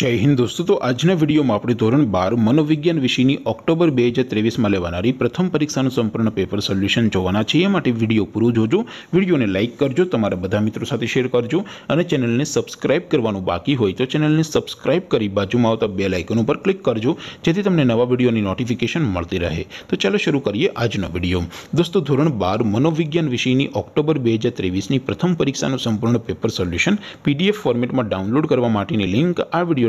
जय हिंद दोस्तों तो आज ना वीडियो में आपरी ધોરણ 12 મનોવિજ્ઞાન વિષયની ઓક્ટોબર 2023 માં લેવાણારી પ્રથમ પરીક્ષાનું સંપૂર્ણ પેપર સોલ્યુશન જોવાના છે માટે વિડિયો પૂરો જોજો વિડિયોને લાઈક કરજો તમારા બધા મિત્રો સાથે શેર કરજો અને ચેનલને સબ્સ્ક્રાઇબ કરવાનું બાકી હોય તો ચેનલને સબ્સ્ક્રાઇબ કરી બાજુમાં આવતા બેલ આઇકન ઉપર ક્લિક કરજો જેથી તમને નવા વીડિયોની નોટિફિકેશન મળતી રહે તો ચાલો શરૂ કરીએ આજનો વીડિયો દોસ્તો ધોરણ 12 મનોવિજ્ઞાન વિષયની ઓક્ટોબર 2023 ની પ્રથમ પરીક્ષાનું સંપૂર્ણ પેપર સોલ્યુશન પીડીએફ ફોર્મેટમાં ડાઉનલોડ કરવા માટેની લિંક આ વીડિયો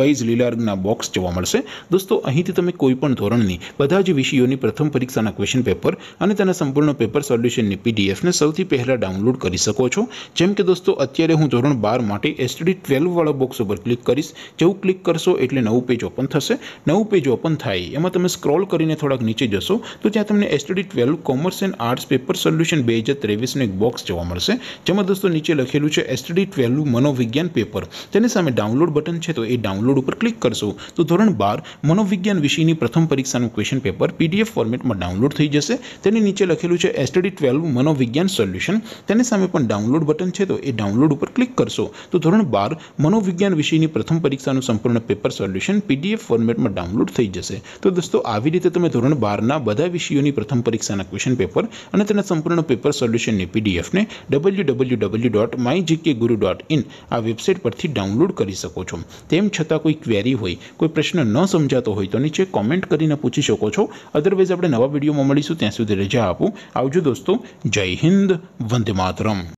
વાઇઝ લીલાર નું ના બોક્સ જોવા મળશે દોસ્તો અહીંથી તમે કોઈ પણ ધોરણની બધા જ વિષયોની પ્રથમ પરીક્ષાના ક્વેશ્ચન પેપર અને તેના સંપૂર્ણનો પેપર સોલ્યુશનની પીડીએફ ને સૌથી પહેલા ડાઉનલોડ કરી શકો છો જેમ કે દોસ્તો અત્યારે હું ધોરણ 12 માટે STD 12 વાળો બોક્સ ઉપર ક્લિક કરિસ જેવું ક્લિક કરશો એટલે નવું પેજ ઓપન થશે નવું પેજ ઓપન થાય એમાં તમે સ્ક્રોલ કરીને થોડક નીચે જશો તો ત્યાં તમને STD 12 commerce and arts paper solution 2023 ને એક બોક્સ જોવા મળશે જેમ કે દોસ્તો નીચે લખેલું છે STD 12 મનોવિજ્ઞાન પેપર તેની સામે ડાઉનલોડ બટન છે તો એ લોડ ઉપર ક્લિક કરશો તો ધોરણ 12 મનોવિજ્ઞાન વિષયની પ્રથમ પરીક્ષાનું ક્વેશ્ચન પેપર પીડીએફ ફોર્મેટમાં ડાઉનલોડ થઈ જશે તેની નીચે લખેલું છે STD 12 મનોવિજ્ઞાન સોલ્યુશન તેની સામે પણ ડાઉનલોડ બટન છે તો એ ડાઉનલોડ ઉપર ક્લિક કરશો તો ધોરણ 12 મનોવિજ્ઞાન વિષયની પ્રથમ પરીક્ષાનું સંપૂર્ણ પેપર સોલ્યુશન પીડીએફ ફોર્મેટમાં ડાઉનલોડ થઈ જશે તો દોસ્તો આવી રીતે તમે ધોરણ 12 ના બધા વિષયોની પ્રથમ પરીક્ષાના ક્વેશ્ચન પેપર અને તેના સંપૂર્ણ પેપર સોલ્યુશન ને પીડીએફ ને www.mygkguru.in આ વેબસાઈટ પરથી ડાઉનલોડ કરી શકો છો તેમ જો તમા કોઈ ક્વેરી હોય કોઈ પ્રશ્ન ન સમજાતો હોય તો નીચે કમેન્ટ કરીને પૂછી શકો છો અધરવેઝ આપણે નવા વિડિયોમાં મળીશું ત્યાં સુધી રહેજો આવજો દોસ્તો જય હિન્દ વંદે માતરમ